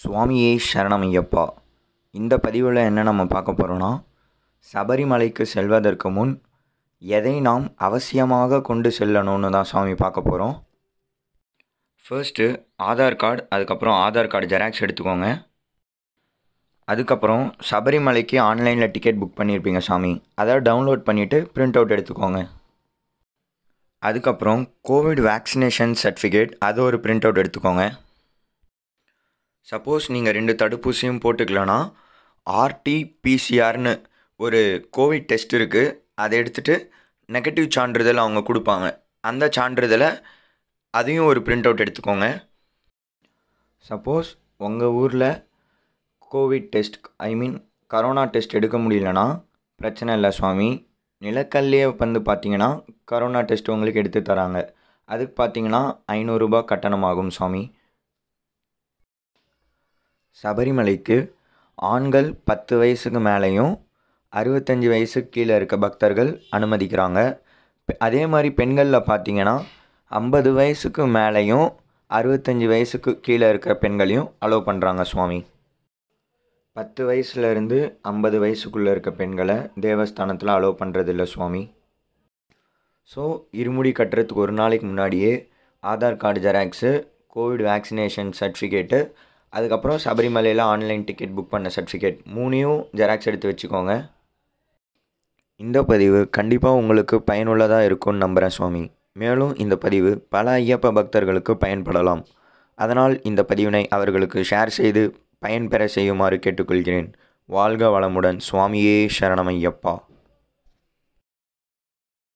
சுவாமியே சரணம் ஐயப்பா இந்த பதிவில் என்ன நம்ம பார்க்க போகிறோன்னா சபரிமலைக்கு செல்வதற்கு முன் எதை நாம் அவசியமாக கொண்டு செல்லணும்னு தான் சுவாமி பார்க்க போகிறோம் ஃபர்ஸ்ட்டு ஆதார் கார்டு அதுக்கப்புறம் ஆதார் கார்டு ஜெராக்ஸ் எடுத்துக்கோங்க அதுக்கப்புறம் சபரிமலைக்கு ஆன்லைனில் டிக்கெட் புக் பண்ணியிருப்பீங்க சாமி அதை டவுன்லோட் பண்ணிவிட்டு ப்ரிண்ட் அவுட் எடுத்துக்கோங்க அதுக்கப்புறம் கோவிட் வேக்சினேஷன் சர்டிஃபிகேட் அது ஒரு ப்ரிண்ட் அவுட் எடுத்துக்கோங்க சப்போஸ் நீங்கள் ரெண்டு தடுப்பூசியும் போட்டுக்கலன்னா ஆர்டிபிசிஆர்னு ஒரு கோவிட் டெஸ்ட் இருக்குது அதை எடுத்துகிட்டு நெகட்டிவ் சான்றிதழ் அவங்க கொடுப்பாங்க அந்த சான்றிதழை அதையும் ஒரு பிரிண்ட் அவுட் எடுத்துக்கோங்க சப்போஸ் உங்கள் ஊரில் covid test I mean corona test எடுக்க முடியலன்னா பிரச்சனை இல்லை சுவாமி நிலக்கல்லையே வந்து பார்த்தீங்கன்னா கரோனா டெஸ்ட் உங்களுக்கு எடுத்து தராங்க அதுக்கு பார்த்தீங்கன்னா ஐநூறுரூபா கட்டணமாகும் சுவாமி சபரிமலைக்கு ஆண்கள் பத்து வயசுக்கு மேலேயும் அறுபத்தஞ்சி வயசுக்கு கீழே இருக்க பக்தர்கள் அனுமதிக்கிறாங்க அதே மாதிரி பெண்களில் பார்த்தீங்கன்னா ஐம்பது வயசுக்கு மேலேயும் அறுபத்தஞ்சி வயசுக்கு கீழே இருக்கிற பெண்களையும் அலோவ் பண்ணுறாங்க சுவாமி பத்து வயசுலேருந்து ஐம்பது வயசுக்குள்ளே இருக்க பெண்களை தேவஸ்தானத்தில் அலோவ் பண்ணுறதில்ல சுவாமி ஸோ இருமுடி கட்டுறதுக்கு ஒரு நாளைக்கு முன்னாடியே Aadhaar card xerox covid vaccination certificate அதுக்கப்புறம் சபரிமலையில் ஆன்லைன் டிக்கெட் புக் பண்ண சர்டிஃபிகேட் மூணையும் ஜெராக்ஸ் எடுத்து வச்சுக்கோங்க இந்த பதிவு கண்டிப்பாக உங்களுக்கு பயனுள்ளதாக இருக்கும்னு நம்புகிறேன் சுவாமி மேலும் இந்த பதிவு பல ஐயப்ப பக்தர்களுக்கு பயன்படலாம் அதனால் இந்த பதிவினை அவர்களுக்கு ஷேர் செய்து பயன்பெற செய்யுமாறு கேட்டுக்கொள்கிறேன் வாழ்க வளமுடன் சுவாமியே சரணமையப்பா